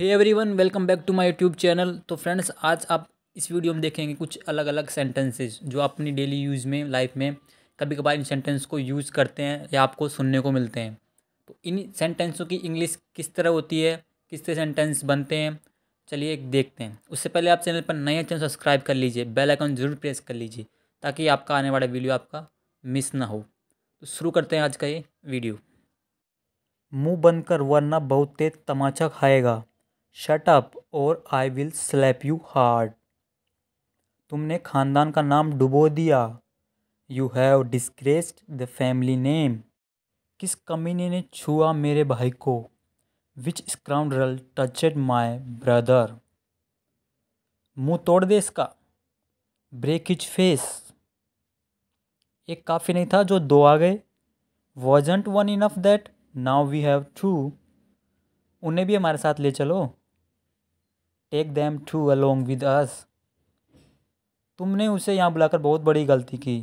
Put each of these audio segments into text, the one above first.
hey everyone welcome back to my YouTube channel तो friends आज आप इस वीडियो में देखेंगे कुछ अलग अलग सेंटेंसेज जो अपनी डेली यूज़ में लाइफ में कभी कभार इन सेंटेंस को यूज़ करते हैं या आपको सुनने को मिलते हैं तो इन सेंटेंसों की इंग्लिश किस तरह होती है किस तरह सेंटेंस बनते हैं चलिए एक देखते हैं उससे पहले आप चैनल पर नया चैनल सब्सक्राइब कर लीजिए बेल आइकन जरूर प्रेस कर लीजिए ताकि आपका आने वाला वीडियो आपका मिस ना हो तो शुरू करते हैं आज का ये वीडियो मुँह बंद कर वरना बहुत तेज तमाचा खाएगा शट अप और I will slap you hard तुमने खानदान का नाम डुबो दिया you have disgraced the family name किस कमीने ने छुआ मेरे भाई को विच स्क्राउंडरल टचड माई ब्रदर मुंह तोड़ दे इसका ब्रेक इच फेस एक काफ़ी नहीं था जो दो आ गए wasn't one enough that now we have to उन्हें भी हमारे साथ ले चलो take them to along with us तुमने उसे यहाँ बुलाकर बहुत बड़ी गलती की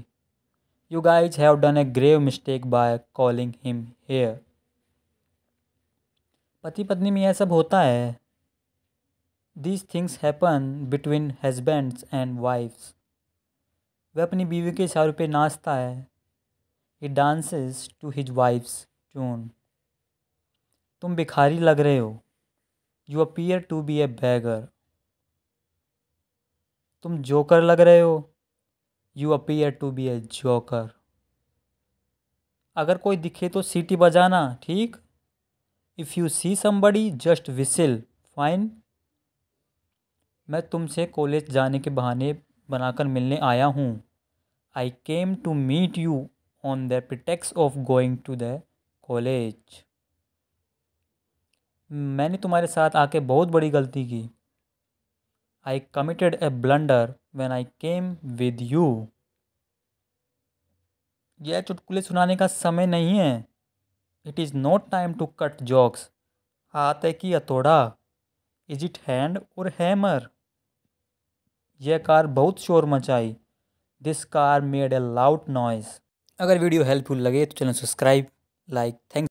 you guys have done a grave mistake by calling him here पति पत्नी में यह सब होता है these things happen between husbands and wifes वह अपनी बीवी के इशारों पे नाचता है he dances to his wives tune तुम भिखारी लग रहे हो you appear to be a beggar तुम जोकर लग रहे हो you appear to be a joker अगर कोई दिखे तो सीटी बजाना ठीक if you see somebody just whistle fine मैं तुमसे कॉलेज जाने के बहाने बनाकर मिलने आया हूँ I came to meet you on the pretext of going to the college मैंने तुम्हारे साथ आके बहुत बड़ी गलती की I committed a blunder when I came with you यह चुटकुले सुनाने का समय नहीं है it is not time to cut jokes हाथ है कि हथौड़ा इज इट हैंड और हैमर यह कार बहुत शोर मचाई this car made a loud noise अगर वीडियो हेल्पफुल लगे तो चैनल सब्सक्राइब लाइक थैंक